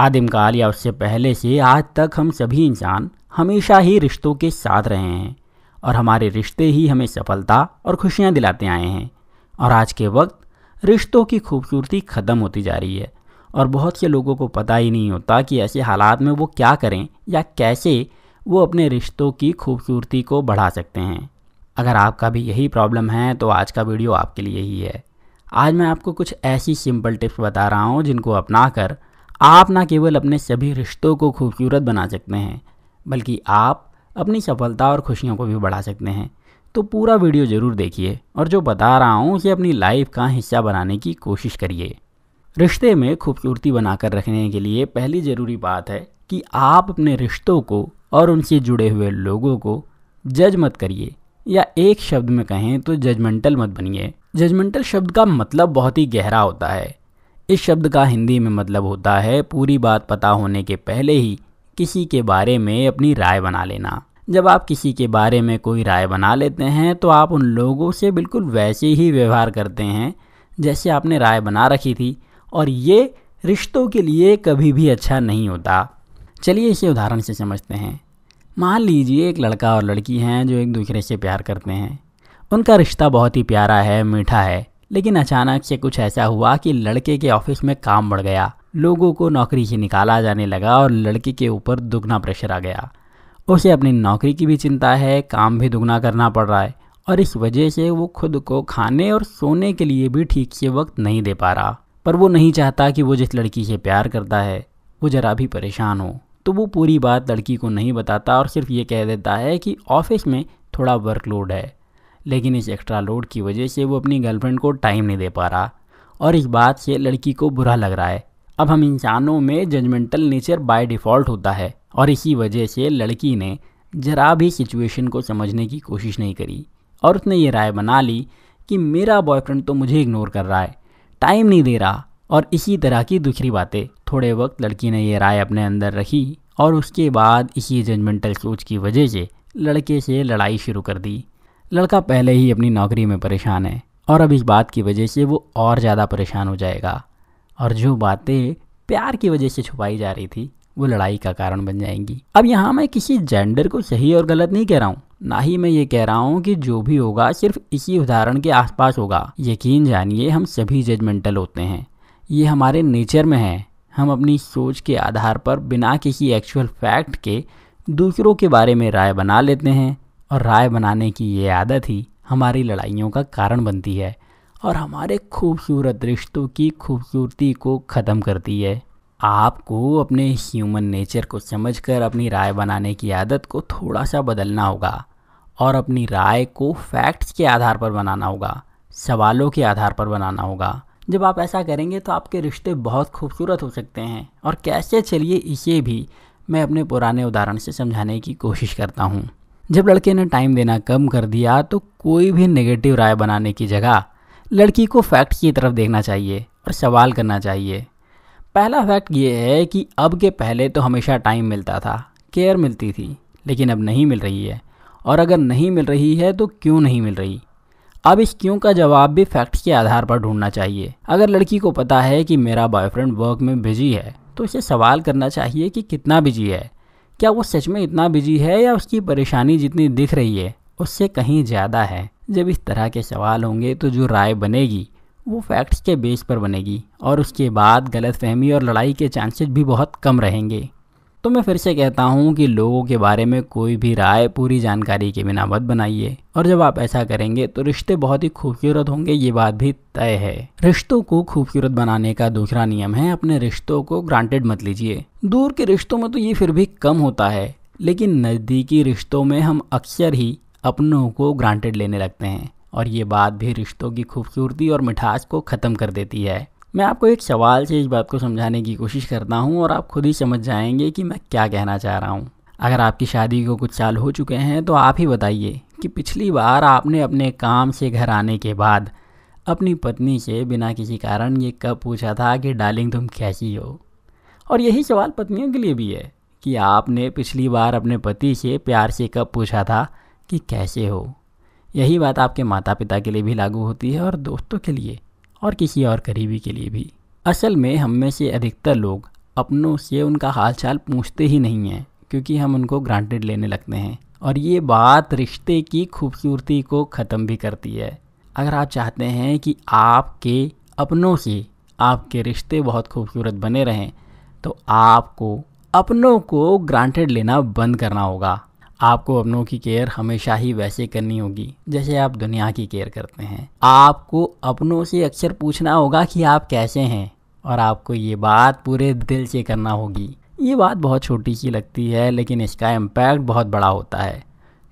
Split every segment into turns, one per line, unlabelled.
आदिमकाल या उससे पहले से आज तक हम सभी इंसान हमेशा ही रिश्तों के साथ रहे हैं और हमारे रिश्ते ही हमें सफलता और खुशियाँ दिलाते आए हैं और आज के वक्त रिश्तों की खूबसूरती ख़त्म होती जा रही है और बहुत से लोगों को पता ही नहीं होता कि ऐसे हालात में वो क्या करें या कैसे वो अपने रिश्तों की खूबसूरती को बढ़ा सकते हैं अगर आपका भी यही प्रॉब्लम है तो आज का वीडियो आपके लिए ही है आज मैं आपको कुछ ऐसी सिंपल टिप्स बता रहा हूँ जिनको अपनाकर आप ना केवल अपने सभी रिश्तों को खूबसूरत बना सकते हैं बल्कि आप अपनी सफलता और खुशियों को भी बढ़ा सकते हैं तो पूरा वीडियो ज़रूर देखिए और जो बता रहा हूँ उसे अपनी लाइफ का हिस्सा बनाने की कोशिश करिए रिश्ते में खूबसूरती बनाकर रखने के लिए पहली ज़रूरी बात है कि आप अपने रिश्तों को और उनसे जुड़े हुए लोगों को जज मत करिए या एक शब्द में कहें तो जजमेंटल मत बनिए जजमेंटल शब्द का मतलब बहुत ही गहरा होता है इस शब्द का हिंदी में मतलब होता है पूरी बात पता होने के पहले ही किसी के बारे में अपनी राय बना लेना जब आप किसी के बारे में कोई राय बना लेते हैं तो आप उन लोगों से बिल्कुल वैसे ही व्यवहार करते हैं जैसे आपने राय बना रखी थी और ये रिश्तों के लिए कभी भी अच्छा नहीं होता चलिए इसे उदाहरण से समझते हैं मान लीजिए एक लड़का और लड़की हैं जो एक दूसरे से प्यार करते हैं उनका रिश्ता बहुत ही प्यारा है मीठा है लेकिन अचानक से कुछ ऐसा हुआ कि लड़के के ऑफिस में काम बढ़ गया लोगों को नौकरी से निकाला जाने लगा और लड़के के ऊपर दुगना प्रेशर आ गया उसे अपनी नौकरी की भी चिंता है काम भी दुगना करना पड़ रहा है और इस वजह से वो खुद को खाने और सोने के लिए भी ठीक से वक्त नहीं दे पा रहा पर वो नहीं चाहता कि वो जिस लड़की से प्यार करता है वो ज़रा भी परेशान हो तो वो पूरी बात लड़की को नहीं बताता और सिर्फ ये कह देता है कि ऑफिस में थोड़ा वर्कलोड है लेकिन इस एक्स्ट्रा लोड की वजह से वो अपनी गर्लफ्रेंड को टाइम नहीं दे पा रहा और इस बात से लड़की को बुरा लग रहा है अब हम इंसानों में जजमेंटल नेचर बाय डिफ़ॉल्ट होता है और इसी वजह से लड़की ने ज़रा भी सिचुएशन को समझने की कोशिश नहीं करी और उसने ये राय बना ली कि मेरा बॉयफ्रेंड तो मुझे इग्नोर कर रहा है टाइम नहीं दे रहा और इसी तरह की दूसरी बातें थोड़े वक्त लड़की ने यह राय अपने अंदर रखी और उसके बाद इसी जजमेंटल सोच की वजह से लड़के से लड़ाई शुरू कर दी लड़का पहले ही अपनी नौकरी में परेशान है और अब इस बात की वजह से वो और ज़्यादा परेशान हो जाएगा और जो बातें प्यार की वजह से छुपाई जा रही थी वो लड़ाई का कारण बन जाएंगी अब यहाँ मैं किसी जेंडर को सही और गलत नहीं कह रहा हूँ ना ही मैं ये कह रहा हूँ कि जो भी होगा सिर्फ इसी उदाहरण के आसपास होगा यकीन जानिए हम सभी जजमेंटल होते हैं ये हमारे नेचर में है हम अपनी सोच के आधार पर बिना किसी एक्चुअल फैक्ट के दूसरों के बारे में राय बना लेते हैं और राय बनाने की ये आदत ही हमारी लड़ाइयों का कारण बनती है और हमारे खूबसूरत रिश्तों की खूबसूरती को ख़त्म करती है आपको अपने ह्यूमन नेचर को समझकर अपनी राय बनाने की आदत को थोड़ा सा बदलना होगा और अपनी राय को फैक्ट्स के आधार पर बनाना होगा सवालों के आधार पर बनाना होगा जब आप ऐसा करेंगे तो आपके रिश्ते बहुत खूबसूरत हो सकते हैं और कैसे चलिए इसे भी मैं अपने पुराने उदाहरण से समझाने की कोशिश करता हूँ जब लड़के ने टाइम देना कम कर दिया तो कोई भी नेगेटिव राय बनाने की जगह लड़की को फैक्ट की तरफ देखना चाहिए और सवाल करना चाहिए पहला फैक्ट ये है कि अब के पहले तो हमेशा टाइम मिलता था केयर मिलती थी लेकिन अब नहीं मिल रही है और अगर नहीं मिल रही है तो क्यों नहीं मिल रही अब इस क्यों का जवाब भी फैक्ट के आधार पर ढूंढना चाहिए अगर लड़की को पता है कि मेरा बॉयफ्रेंड वर्क में बिजी है तो उसे सवाल करना चाहिए कि कितना बिजी है क्या वो सच में इतना बिजी है या उसकी परेशानी जितनी दिख रही है उससे कहीं ज़्यादा है जब इस तरह के सवाल होंगे तो जो राय बनेगी वो फैक्ट्स के बेस पर बनेगी और उसके बाद गलतफहमी और लड़ाई के चांसेस भी बहुत कम रहेंगे तो मैं फिर से कहता हूँ कि लोगों के बारे में कोई भी राय पूरी जानकारी के बिना मत बनाइए और जब आप ऐसा करेंगे तो रिश्ते बहुत ही खूबसूरत होंगे ये बात भी तय है रिश्तों को खूबसूरत बनाने का दूसरा नियम है अपने रिश्तों को ग्रांटेड मत लीजिए दूर के रिश्तों में तो ये फिर भी कम होता है लेकिन नज़दीकी रिश्तों में हम अक्सर ही अपनों को ग्रांटेड लेने लगते हैं और ये बात भी रिश्तों की खूबसूरती और मिठास को ख़त्म कर देती है मैं आपको एक सवाल से इस बात को समझाने की कोशिश करता हूँ और आप खुद ही समझ जाएंगे कि मैं क्या कहना चाह रहा हूँ अगर आपकी शादी को कुछ साल हो चुके हैं तो आप ही बताइए कि पिछली बार आपने अपने काम से घर आने के बाद अपनी पत्नी से बिना किसी कारण ये कब पूछा था कि डार्लिंग तुम कैसी हो और यही सवाल पत्नियों के लिए भी है कि आपने पिछली बार अपने पति से प्यार से कब पूछा था कि कैसे हो यही बात आपके माता पिता के लिए भी लागू होती है और दोस्तों के लिए और किसी और करीबी के लिए भी असल में हम में से अधिकतर लोग अपनों से उनका हालचाल पूछते ही नहीं हैं क्योंकि हम उनको ग्रांटेड लेने लगते हैं और ये बात रिश्ते की खूबसूरती को ख़त्म भी करती है अगर आप चाहते हैं कि आपके अपनों से आपके रिश्ते बहुत खूबसूरत बने रहें तो आपको अपनों को ग्रांटेड लेना बंद करना होगा आपको अपनों की केयर हमेशा ही वैसे करनी होगी जैसे आप दुनिया की केयर करते हैं आपको अपनों से अक्सर पूछना होगा कि आप कैसे हैं और आपको ये बात पूरे दिल से करना होगी ये बात बहुत छोटी सी लगती है लेकिन इसका इम्पैक्ट बहुत बड़ा होता है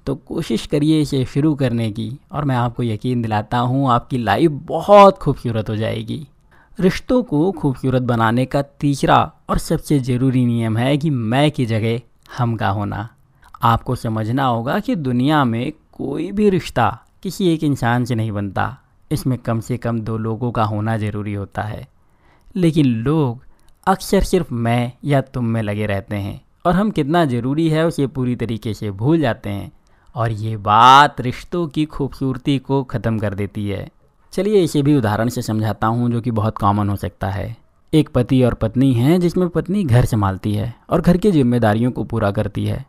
तो कोशिश करिए इसे शुरू करने की और मैं आपको यकीन दिलाता हूँ आपकी लाइफ बहुत खूबसूरत हो जाएगी रिश्तों को खूबसूरत बनाने का तीसरा और सबसे ज़रूरी नियम है कि मैं की जगह हम का होना आपको समझना होगा कि दुनिया में कोई भी रिश्ता किसी एक इंसान से नहीं बनता इसमें कम से कम दो लोगों का होना ज़रूरी होता है लेकिन लोग अक्सर सिर्फ मैं या तुम में लगे रहते हैं और हम कितना ज़रूरी है उसे पूरी तरीके से भूल जाते हैं और ये बात रिश्तों की खूबसूरती को ख़त्म कर देती है चलिए इसे भी उदाहरण से समझाता हूँ जो कि बहुत कॉमन हो सकता है एक पति और पत्नी हैं जिसमें पत्नी घर संभालती है और घर की जिम्मेदारियों को पूरा करती है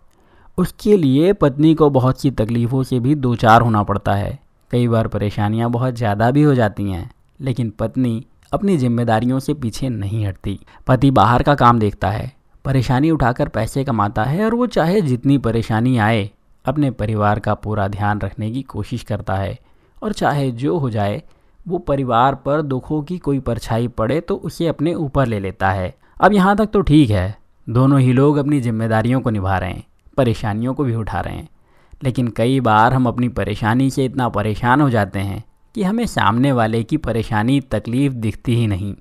उसके लिए पत्नी को बहुत सी तकलीफ़ों से भी दो चार होना पड़ता है कई बार परेशानियाँ बहुत ज़्यादा भी हो जाती हैं लेकिन पत्नी अपनी जिम्मेदारियों से पीछे नहीं हटती पति बाहर का काम देखता है परेशानी उठाकर पैसे कमाता है और वो चाहे जितनी परेशानी आए अपने परिवार का पूरा ध्यान रखने की कोशिश करता है और चाहे जो हो जाए वो परिवार पर दुखों की कोई परछाई पड़े तो उसे अपने ऊपर ले लेता है अब यहाँ तक तो ठीक है दोनों ही लोग अपनी जिम्मेदारियों को निभा रहे हैं परेशानियों को भी उठा रहे हैं लेकिन कई बार हम अपनी परेशानी से इतना परेशान हो जाते हैं कि हमें सामने वाले की परेशानी तकलीफ़ दिखती ही नहीं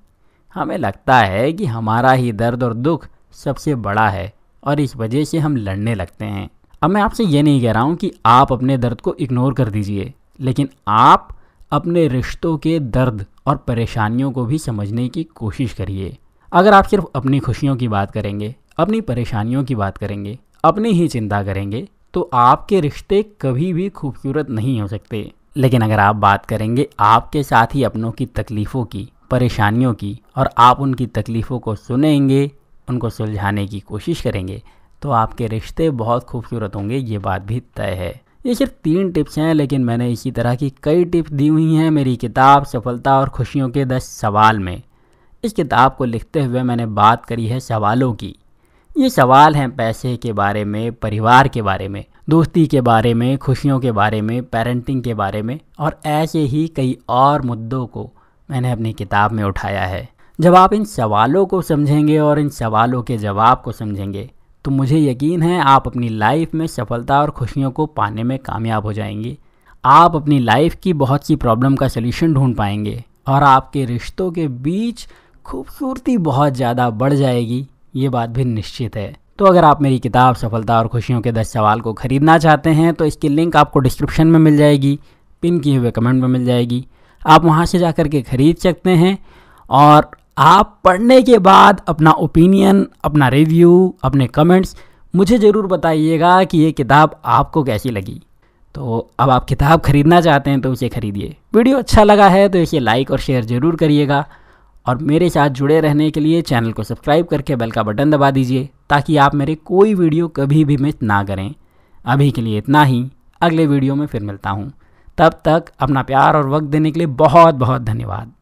हमें लगता है कि हमारा ही दर्द और दुख सबसे बड़ा है और इस वजह से हम लड़ने लगते हैं अब मैं आपसे ये नहीं कह रहा हूँ कि आप अपने दर्द को इग्नोर कर दीजिए लेकिन आप अपने रिश्तों के दर्द और परेशानियों को भी समझने की कोशिश करिए अगर आप सिर्फ अपनी खुशियों की बात करेंगे अपनी परेशानियों की बात करेंगे अपनी ही चिंता करेंगे तो आपके रिश्ते कभी भी खूबसूरत नहीं हो सकते लेकिन अगर आप बात करेंगे आपके साथ ही अपनों की तकलीफ़ों की परेशानियों की और आप उनकी तकलीफ़ों को सुनेंगे उनको सुलझाने की कोशिश करेंगे तो आपके रिश्ते बहुत खूबसूरत होंगे ये बात भी तय है ये सिर्फ तीन टिप्स हैं लेकिन मैंने इसी तरह की कई टिप्स दी हुई हैं मेरी किताब सफलता और खुशियों के दस सवाल में इस किताब को लिखते हुए मैंने बात करी है सवालों की ये सवाल हैं पैसे के बारे में परिवार के बारे में दोस्ती के बारे में खुशियों के बारे में पेरेंटिंग के बारे में और ऐसे ही कई और मुद्दों को मैंने अपनी किताब में उठाया है जब आप इन सवालों को समझेंगे और इन सवालों के जवाब को समझेंगे तो मुझे यकीन है आप अपनी लाइफ में सफलता और खुशियों को पाने में कामयाब हो जाएंगे आप अपनी लाइफ की बहुत सी प्रॉब्लम का सलूशन ढूंढ पाएंगे और आपके रिश्तों के बीच खूबसूरती बहुत ज़्यादा बढ़ जाएगी ये बात भी निश्चित है तो अगर आप मेरी किताब सफलता और खुशियों के दस सवाल को ख़रीदना चाहते हैं तो इसकी लिंक आपको डिस्क्रिप्शन में मिल जाएगी पिन किए हुए कमेंट में मिल जाएगी आप वहाँ से जा कर के ख़रीद सकते हैं और आप पढ़ने के बाद अपना ओपिनियन अपना रिव्यू अपने कमेंट्स मुझे ज़रूर बताइएगा कि ये किताब आपको कैसी लगी तो अब आप किताब ख़रीदना चाहते हैं तो उसे ख़रीदिए वीडियो अच्छा लगा है तो इसे लाइक और शेयर ज़रूर करिएगा और मेरे साथ जुड़े रहने के लिए चैनल को सब्सक्राइब करके बेल का बटन दबा दीजिए ताकि आप मेरे कोई वीडियो कभी भी मिस ना करें अभी के लिए इतना ही अगले वीडियो में फिर मिलता हूँ तब तक अपना प्यार और वक्त देने के लिए बहुत बहुत धन्यवाद